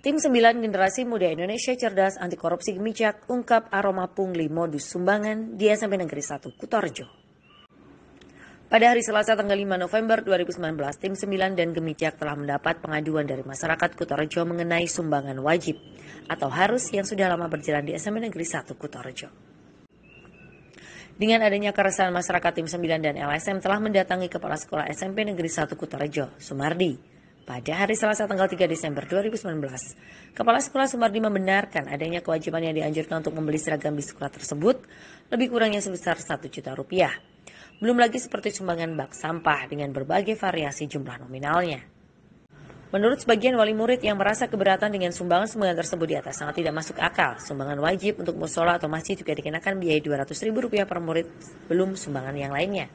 Tim 9 Generasi Muda Indonesia Cerdas Anti Korupsi Gemicak ungkap aroma pungli modus sumbangan di SMP Negeri 1 Kutorjo. Pada hari Selasa tanggal 5 November 2019, Tim 9 dan Gemicak telah mendapat pengaduan dari masyarakat Kutorjo mengenai sumbangan wajib atau harus yang sudah lama berjalan di SMP Negeri 1 Kutorjo. Dengan adanya keresahan masyarakat Tim 9 dan LSM telah mendatangi Kepala Sekolah SMP Negeri 1 Kutorejo, Sumardi, pada hari Selasa tanggal 3 Desember 2019, Kepala Sekolah Sumardi membenarkan adanya kewajiban yang dianjurkan untuk membeli seragam di sekolah tersebut lebih kurangnya sebesar 1 juta rupiah. Belum lagi seperti sumbangan bak sampah dengan berbagai variasi jumlah nominalnya. Menurut sebagian wali murid yang merasa keberatan dengan sumbangan-sumbangan tersebut di atas sangat tidak masuk akal, sumbangan wajib untuk musola atau masjid juga dikenakan biaya rp rupiah per murid, belum sumbangan yang lainnya.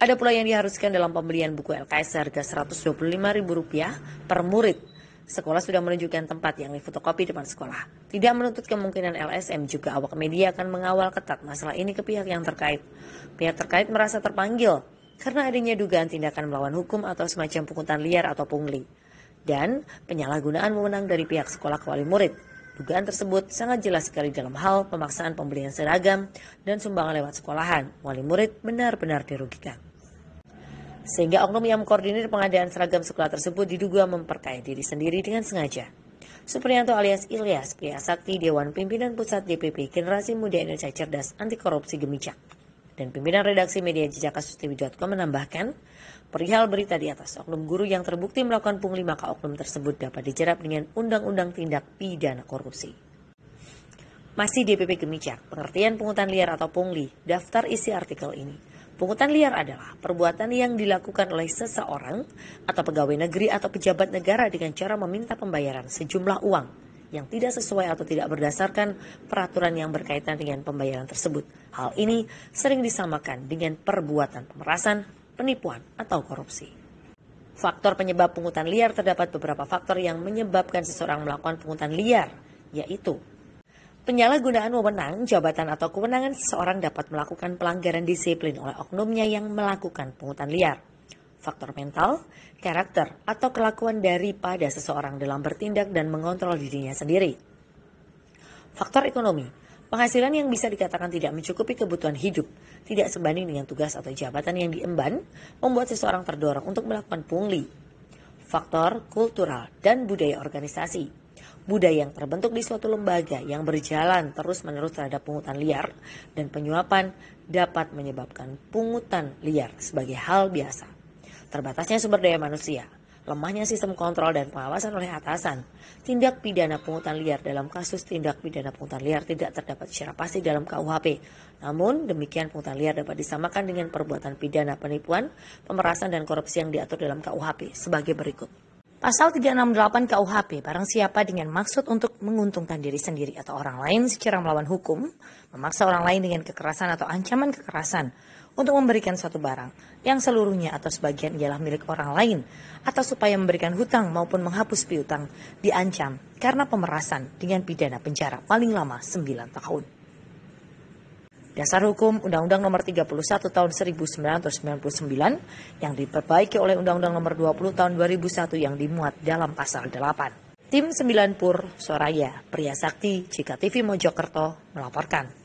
Ada pula yang diharuskan dalam pembelian buku LKS seharga Rp125.000 per murid. Sekolah sudah menunjukkan tempat yang difotokopi depan sekolah. Tidak menuntut kemungkinan LSM juga awak media akan mengawal ketat masalah ini ke pihak yang terkait. Pihak terkait merasa terpanggil karena adanya dugaan tindakan melawan hukum atau semacam pungutan liar atau pungli. Dan penyalahgunaan wewenang dari pihak sekolah ke wali murid. Dugaan tersebut sangat jelas sekali dalam hal pemaksaan pembelian seragam dan sumbangan lewat sekolahan. Wali murid benar-benar dirugikan. Sehingga oknum yang mengkoordinir pengadaan seragam sekolah tersebut diduga memperkaya diri sendiri dengan sengaja. Supriyanto alias Ilyas, pria sakti Dewan Pimpinan Pusat DPP Generasi Muda Indonesia Cerdas Anti Korupsi Gemicak dan pimpinan redaksi media jejak menambahkan, perihal berita di atas oknum guru yang terbukti melakukan pungli maka oknum tersebut dapat dijerat dengan Undang-Undang Tindak Pidana Korupsi. Masih DPP Gemicak, pengertian pungutan liar atau pungli, daftar isi artikel ini. Pungutan liar adalah perbuatan yang dilakukan oleh seseorang atau pegawai negeri atau pejabat negara dengan cara meminta pembayaran sejumlah uang yang tidak sesuai atau tidak berdasarkan peraturan yang berkaitan dengan pembayaran tersebut. Hal ini sering disamakan dengan perbuatan pemerasan, penipuan, atau korupsi. Faktor penyebab penghutan liar terdapat beberapa faktor yang menyebabkan seseorang melakukan penghutan liar, yaitu penyalahgunaan wewenang, jabatan atau kewenangan seseorang dapat melakukan pelanggaran disiplin oleh oknumnya yang melakukan penghutan liar faktor mental, karakter, atau kelakuan daripada seseorang dalam bertindak dan mengontrol dirinya sendiri. Faktor ekonomi, penghasilan yang bisa dikatakan tidak mencukupi kebutuhan hidup, tidak sebanding dengan tugas atau jabatan yang diemban, membuat seseorang terdorong untuk melakukan pungli. Faktor kultural dan budaya organisasi, budaya yang terbentuk di suatu lembaga yang berjalan terus-menerus terhadap pungutan liar dan penyuapan dapat menyebabkan pungutan liar sebagai hal biasa terbatasnya sumber daya manusia, lemahnya sistem kontrol dan pengawasan oleh atasan, tindak pidana pungutan liar dalam kasus tindak pidana pungutan liar tidak terdapat secara pasti dalam KUHP. Namun, demikian pungutan liar dapat disamakan dengan perbuatan pidana penipuan, pemerasan, dan korupsi yang diatur dalam KUHP sebagai berikut. Pasal 368 KUHP, barang siapa dengan maksud untuk menguntungkan diri sendiri atau orang lain secara melawan hukum, memaksa orang lain dengan kekerasan atau ancaman kekerasan untuk memberikan suatu barang yang seluruhnya atau sebagian ialah milik orang lain atau supaya memberikan hutang maupun menghapus piutang diancam karena pemerasan dengan pidana penjara paling lama 9 tahun. Dasar hukum Undang-Undang Nomor 31 Tahun 1999 yang diperbaiki oleh Undang-Undang Nomor 20 Tahun 2001 yang dimuat dalam pasal 8. Tim 9 Pur Soraya, Pria Sakti, Cika TV Mojokerto melaporkan.